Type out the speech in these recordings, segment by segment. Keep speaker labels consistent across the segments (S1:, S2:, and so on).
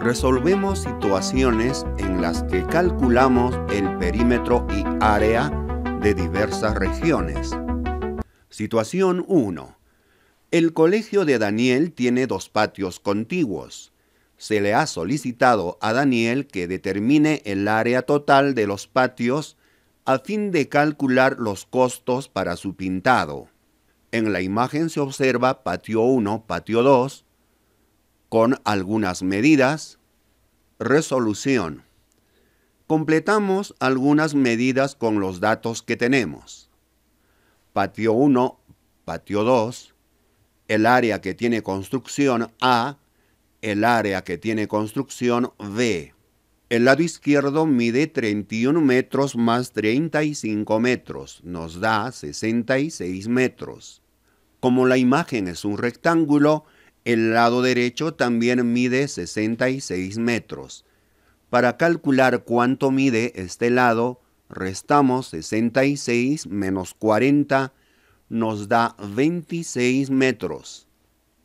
S1: resolvemos situaciones en las que calculamos el perímetro y área de diversas regiones. Situación 1. El colegio de Daniel tiene dos patios contiguos. Se le ha solicitado a Daniel que determine el área total de los patios a fin de calcular los costos para su pintado. En la imagen se observa patio 1, patio 2, con algunas medidas. Resolución. Completamos algunas medidas con los datos que tenemos. Patio 1, patio 2, el área que tiene construcción A, el área que tiene construcción B. El lado izquierdo mide 31 metros más 35 metros, nos da 66 metros. Como la imagen es un rectángulo, el lado derecho también mide 66 metros. Para calcular cuánto mide este lado, restamos 66 menos 40, nos da 26 metros.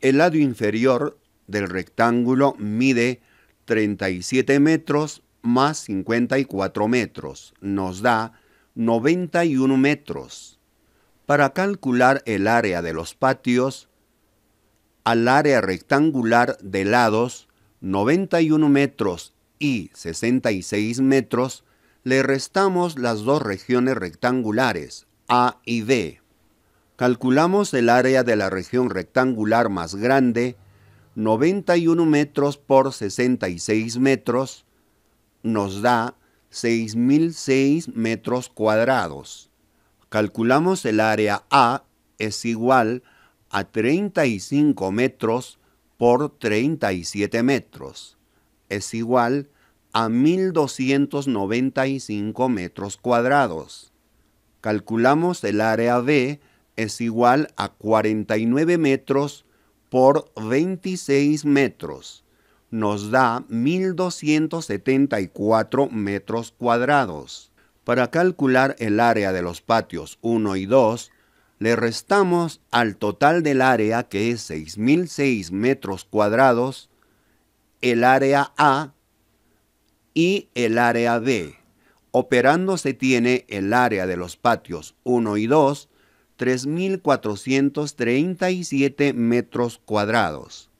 S1: El lado inferior del rectángulo mide 37 metros más 54 metros, nos da 91 metros. Para calcular el área de los patios, al área rectangular de lados 91 metros y 66 metros, le restamos las dos regiones rectangulares, A y B. Calculamos el área de la región rectangular más grande, 91 metros por 66 metros, nos da 6.006 metros cuadrados. Calculamos el área A es igual a 35 metros por 37 metros, es igual a 1.295 metros cuadrados. Calculamos el área B es igual a 49 metros por 26 metros. Nos da 1.274 metros cuadrados. Para calcular el área de los patios 1 y 2, le restamos al total del área, que es 6.006 metros cuadrados, el área A y el área B. Operando se tiene el área de los patios 1 y 2, 3.437 metros cuadrados.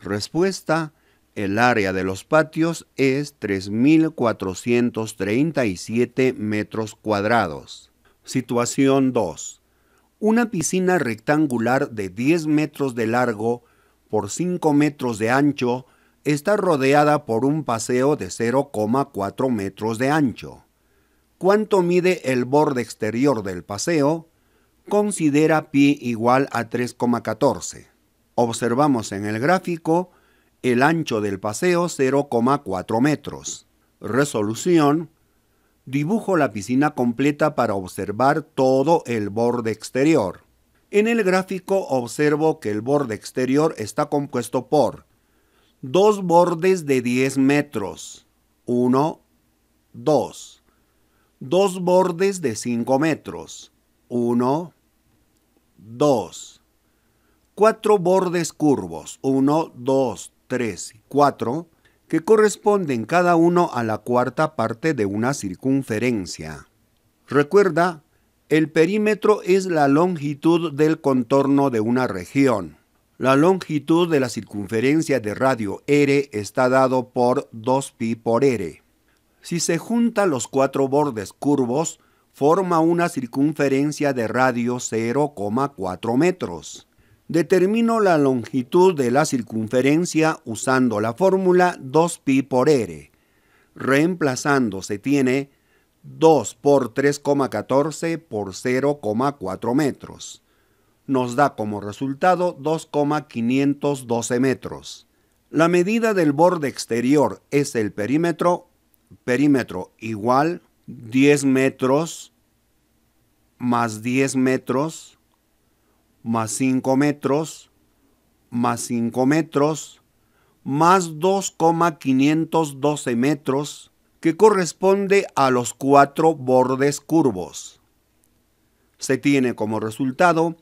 S1: Respuesta, el área de los patios es 3.437 metros cuadrados. Situación 2. Una piscina rectangular de 10 metros de largo por 5 metros de ancho está rodeada por un paseo de 0,4 metros de ancho. ¿Cuánto mide el borde exterior del paseo? Considera pi igual a 3,14. Observamos en el gráfico el ancho del paseo 0,4 metros. Resolución dibujo la piscina completa para observar todo el borde exterior. En el gráfico observo que el borde exterior está compuesto por dos bordes de 10 metros, 1, 2, dos bordes de 5 metros, 1, 2, cuatro bordes curvos, 1, 2, 3 y 4, que corresponden cada uno a la cuarta parte de una circunferencia. Recuerda, el perímetro es la longitud del contorno de una región. La longitud de la circunferencia de radio R está dado por 2pi por R. Si se juntan los cuatro bordes curvos, forma una circunferencia de radio 0,4 metros. Determino la longitud de la circunferencia usando la fórmula 2pi por r. Reemplazando se tiene 2 por 3,14 por 0,4 metros. Nos da como resultado 2,512 metros. La medida del borde exterior es el perímetro, perímetro igual 10 metros más 10 metros más 5 metros, más 5 metros, más 2,512 metros, que corresponde a los cuatro bordes curvos. Se tiene como resultado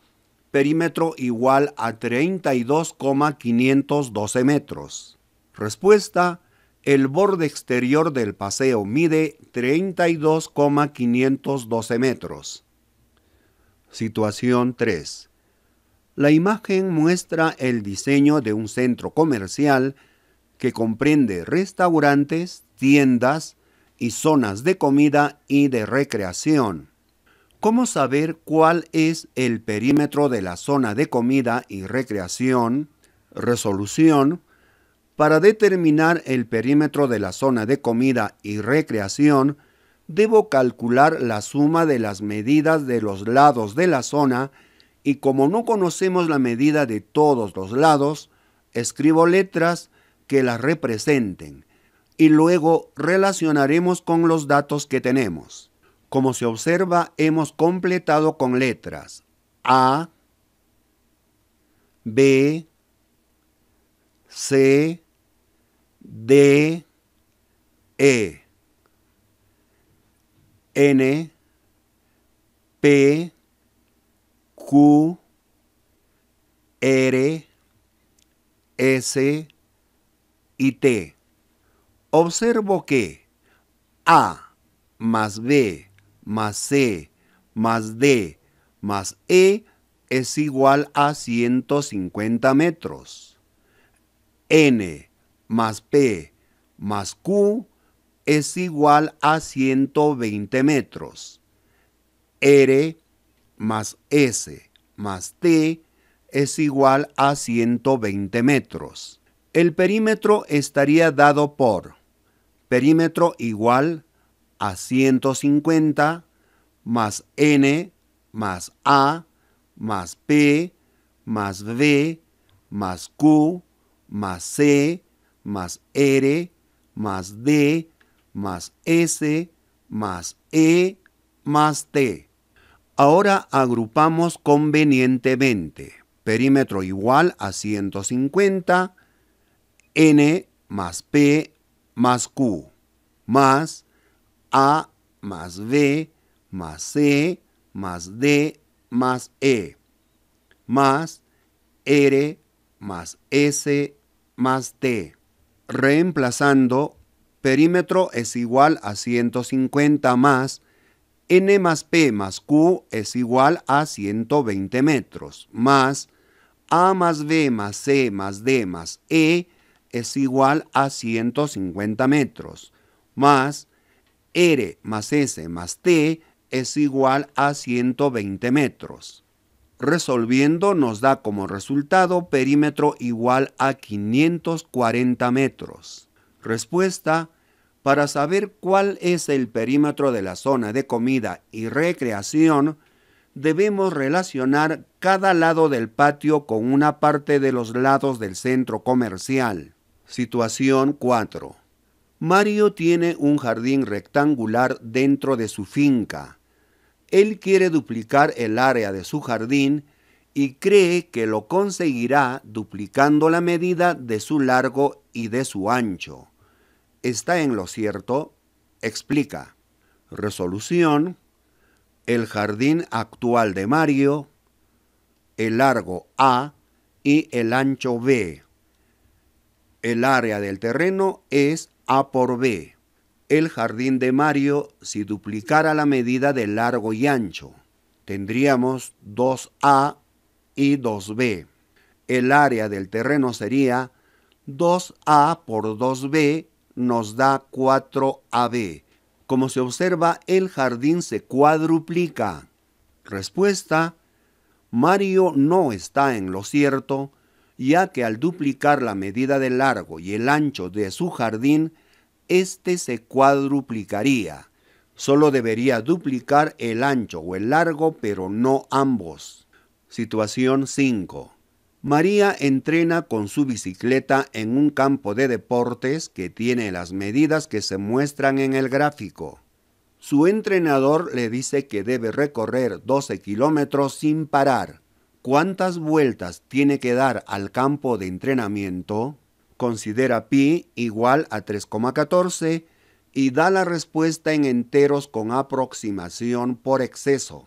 S1: perímetro igual a 32,512 metros. Respuesta, el borde exterior del paseo mide 32,512 metros. Situación 3. La imagen muestra el diseño de un centro comercial que comprende restaurantes, tiendas y zonas de comida y de recreación. ¿Cómo saber cuál es el perímetro de la zona de comida y recreación? Resolución. Para determinar el perímetro de la zona de comida y recreación, debo calcular la suma de las medidas de los lados de la zona y como no conocemos la medida de todos los lados, escribo letras que las representen y luego relacionaremos con los datos que tenemos. Como se observa, hemos completado con letras A, B, C, D, E, N, P, Q, R, S y T. Observo que A más B más C más D más E es igual a 150 metros. N más P más Q es igual a 120 metros. R más S más T es igual a 120 metros. El perímetro estaría dado por perímetro igual a 150 más N más A más P más B más Q más C más R más D más S más E más T. Ahora agrupamos convenientemente. Perímetro igual a 150, n más p más q, más a más b más c más d más e, más r más s más t. Reemplazando, perímetro es igual a 150 más n más p más q es igual a 120 metros, más a más b más c más d más e es igual a 150 metros, más r más s más t es igual a 120 metros. Resolviendo nos da como resultado perímetro igual a 540 metros. Respuesta para saber cuál es el perímetro de la zona de comida y recreación, debemos relacionar cada lado del patio con una parte de los lados del centro comercial. Situación 4. Mario tiene un jardín rectangular dentro de su finca. Él quiere duplicar el área de su jardín y cree que lo conseguirá duplicando la medida de su largo y de su ancho está en lo cierto, explica. Resolución, el jardín actual de Mario, el largo A y el ancho B. El área del terreno es A por B. El jardín de Mario, si duplicara la medida de largo y ancho, tendríamos 2A y 2B. El área del terreno sería 2A por 2B nos da 4AB. Como se observa, el jardín se cuadruplica. Respuesta, Mario no está en lo cierto, ya que al duplicar la medida del largo y el ancho de su jardín, éste se cuadruplicaría. Solo debería duplicar el ancho o el largo, pero no ambos. Situación 5. María entrena con su bicicleta en un campo de deportes que tiene las medidas que se muestran en el gráfico. Su entrenador le dice que debe recorrer 12 kilómetros sin parar. ¿Cuántas vueltas tiene que dar al campo de entrenamiento? Considera pi igual a 3,14 y da la respuesta en enteros con aproximación por exceso.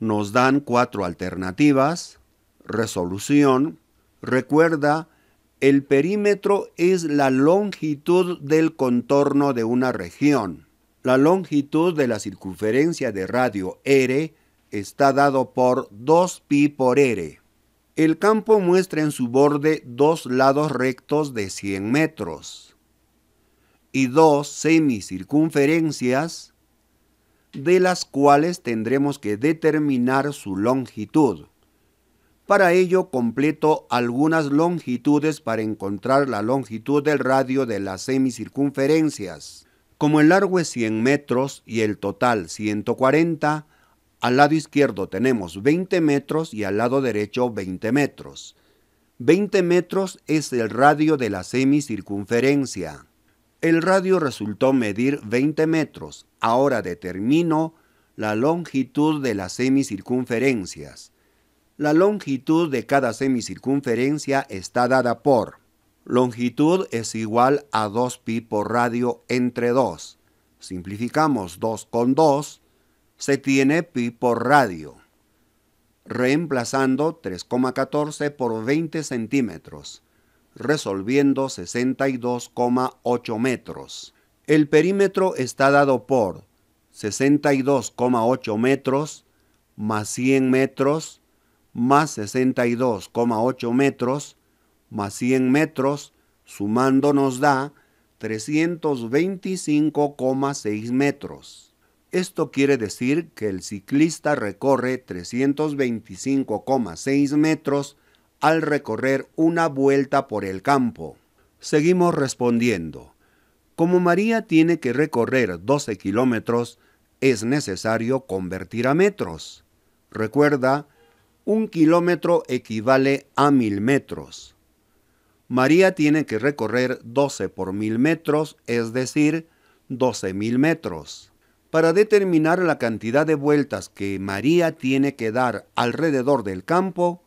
S1: Nos dan cuatro alternativas resolución, recuerda, el perímetro es la longitud del contorno de una región. La longitud de la circunferencia de radio R está dado por 2pi por R. El campo muestra en su borde dos lados rectos de 100 metros y dos semicircunferencias de las cuales tendremos que determinar su longitud. Para ello completo algunas longitudes para encontrar la longitud del radio de las semicircunferencias. Como el largo es 100 metros y el total 140, al lado izquierdo tenemos 20 metros y al lado derecho 20 metros. 20 metros es el radio de la semicircunferencia. El radio resultó medir 20 metros. Ahora determino la longitud de las semicircunferencias. La longitud de cada semicircunferencia está dada por longitud es igual a 2pi por radio entre 2. Simplificamos 2 con 2, se tiene pi por radio, reemplazando 3,14 por 20 centímetros, resolviendo 62,8 metros. El perímetro está dado por 62,8 metros más 100 metros más 62,8 metros más 100 metros, sumando nos da 325,6 metros. Esto quiere decir que el ciclista recorre 325,6 metros al recorrer una vuelta por el campo. Seguimos respondiendo. Como María tiene que recorrer 12 kilómetros, es necesario convertir a metros. Recuerda un kilómetro equivale a mil metros. María tiene que recorrer 12 por mil metros, es decir, 12 mil metros. Para determinar la cantidad de vueltas que María tiene que dar alrededor del campo,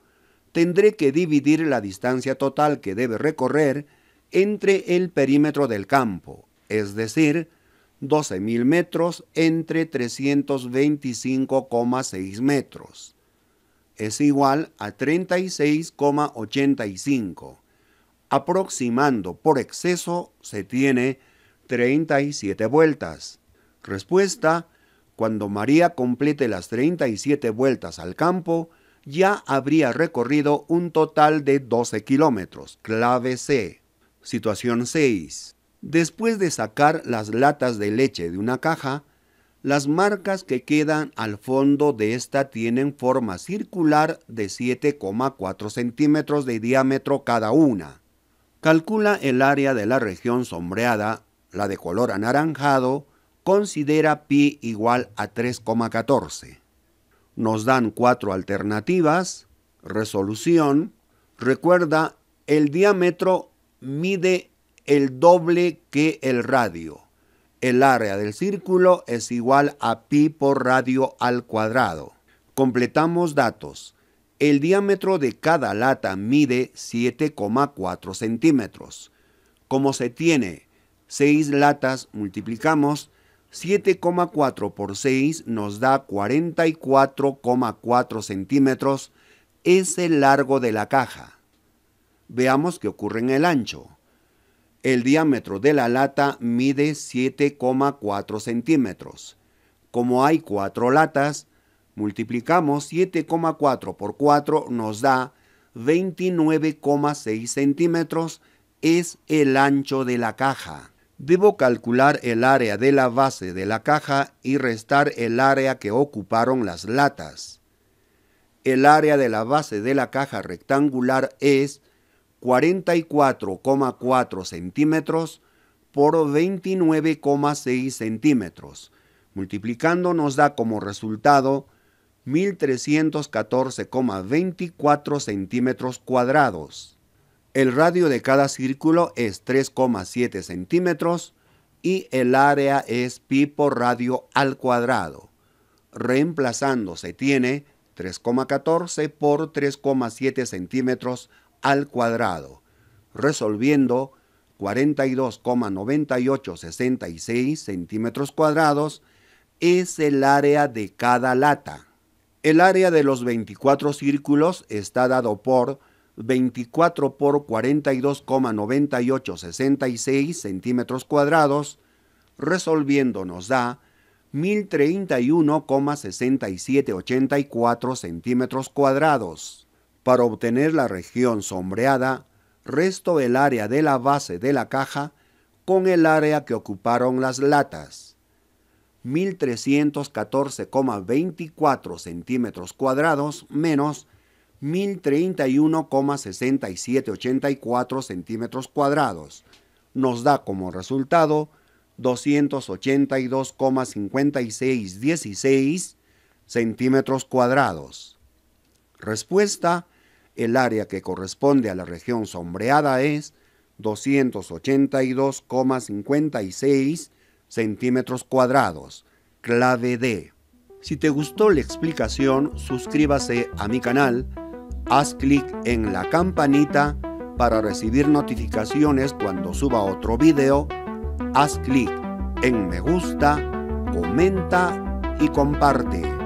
S1: tendré que dividir la distancia total que debe recorrer entre el perímetro del campo, es decir, mil metros entre 325,6 metros es igual a 36,85. Aproximando por exceso se tiene 37 vueltas. Respuesta, cuando María complete las 37 vueltas al campo, ya habría recorrido un total de 12 kilómetros. Clave C. Situación 6. Después de sacar las latas de leche de una caja, las marcas que quedan al fondo de esta tienen forma circular de 7,4 centímetros de diámetro cada una. Calcula el área de la región sombreada, la de color anaranjado, considera pi igual a 3,14. Nos dan cuatro alternativas. Resolución. Recuerda, el diámetro mide el doble que el radio el área del círculo es igual a pi por radio al cuadrado. Completamos datos. El diámetro de cada lata mide 7,4 centímetros. Como se tiene 6 latas, multiplicamos 7,4 por 6 nos da 44,4 centímetros. Es el largo de la caja. Veamos qué ocurre en el ancho. El diámetro de la lata mide 7,4 centímetros. Como hay cuatro latas, multiplicamos 7,4 por 4 nos da 29,6 centímetros es el ancho de la caja. Debo calcular el área de la base de la caja y restar el área que ocuparon las latas. El área de la base de la caja rectangular es 44,4 centímetros por 29,6 centímetros. Multiplicando nos da como resultado 1314,24 centímetros cuadrados. El radio de cada círculo es 3,7 centímetros y el área es pi por radio al cuadrado. Reemplazando se tiene 3,14 por 3,7 centímetros cuadrados al cuadrado, resolviendo 42,9866 centímetros cuadrados es el área de cada lata. El área de los 24 círculos está dado por 24 por 42,9866 centímetros cuadrados, resolviendo nos da 1031,6784 centímetros cuadrados para obtener la región sombreada, resto el área de la base de la caja con el área que ocuparon las latas. 1314,24 centímetros cuadrados menos 1031,6784 centímetros cuadrados nos da como resultado 282,5616 centímetros cuadrados. Respuesta el área que corresponde a la región sombreada es 282,56 centímetros cuadrados, clave D. Si te gustó la explicación, suscríbase a mi canal, haz clic en la campanita para recibir notificaciones cuando suba otro video, haz clic en me gusta, comenta y comparte.